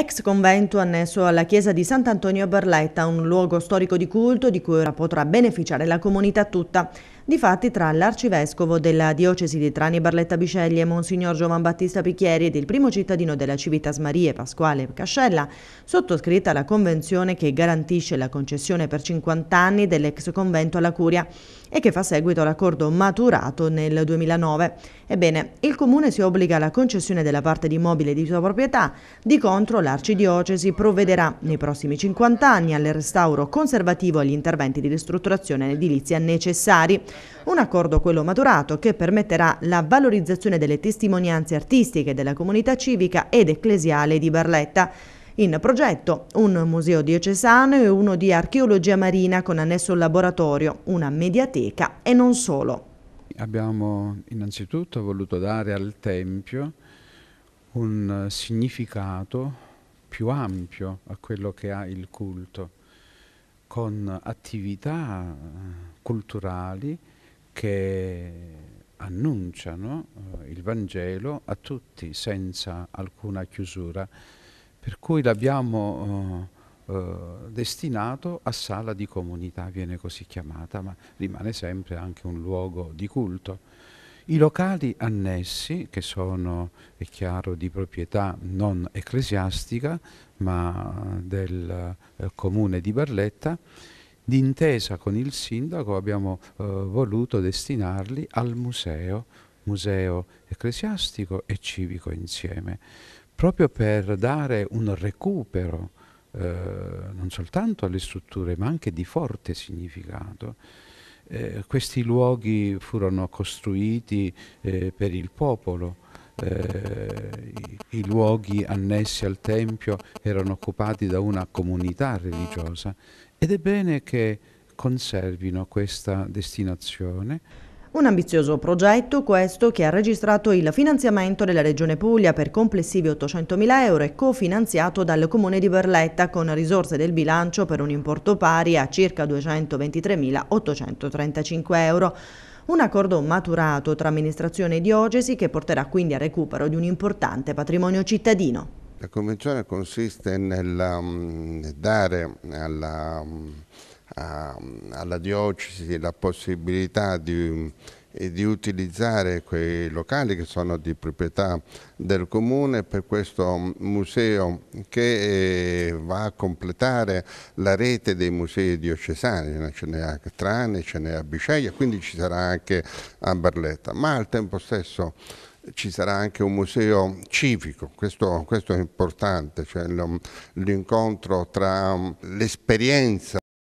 ex convento annesso alla chiesa di Sant'Antonio a Barletta, un luogo storico di culto di cui ora potrà beneficiare la comunità tutta. Difatti tra l'arcivescovo della diocesi di Trani Barletta Biceglie, Monsignor Giovan Battista Picchieri ed il primo cittadino della Civitas Marie, Pasquale Cascella, sottoscritta la convenzione che garantisce la concessione per 50 anni dell'ex convento alla Curia e che fa seguito all'accordo maturato nel 2009. Ebbene, il Comune si obbliga alla concessione della parte di immobile di sua proprietà, di contro l'arcidiocesi provvederà nei prossimi 50 anni al restauro conservativo e agli interventi di ristrutturazione edilizia necessari un accordo quello maturato che permetterà la valorizzazione delle testimonianze artistiche della comunità civica ed ecclesiale di Barletta. In progetto un museo diocesano e uno di archeologia marina con annesso laboratorio, una mediateca e non solo. Abbiamo innanzitutto voluto dare al Tempio un significato più ampio a quello che ha il culto con attività culturali che annunciano eh, il Vangelo a tutti senza alcuna chiusura, per cui l'abbiamo Uh, destinato a sala di comunità, viene così chiamata, ma rimane sempre anche un luogo di culto. I locali annessi, che sono, è chiaro, di proprietà non ecclesiastica, ma del eh, comune di Barletta, d'intesa con il sindaco abbiamo eh, voluto destinarli al museo, museo ecclesiastico e civico insieme, proprio per dare un recupero eh, non soltanto alle strutture ma anche di forte significato eh, questi luoghi furono costruiti eh, per il popolo. Eh, i, i, luoghi annessi al Tempio erano occupati da una comunità religiosa ed è bene che conservino questa destinazione. Un ambizioso progetto questo che ha registrato il finanziamento della Regione Puglia per complessivi 800.000 euro e cofinanziato dal Comune di Berletta con risorse del bilancio per un importo pari a circa 223.835 euro. Un accordo maturato tra amministrazione e diocesi che porterà quindi al recupero di un importante patrimonio cittadino. La convenzione consiste mm, nel dare alla mm, a, alla diocesi la possibilità di, eh, di utilizzare quei locali che sono di proprietà del comune per questo museo che eh, va a completare la rete dei musei diocesani, ce n'è a Trane, ce n'è a Bisceglia, quindi ci sarà anche a Barletta, ma al tempo stesso ci sarà anche un museo civico, questo, questo è importante, cioè l'incontro tra mm, l'esperienza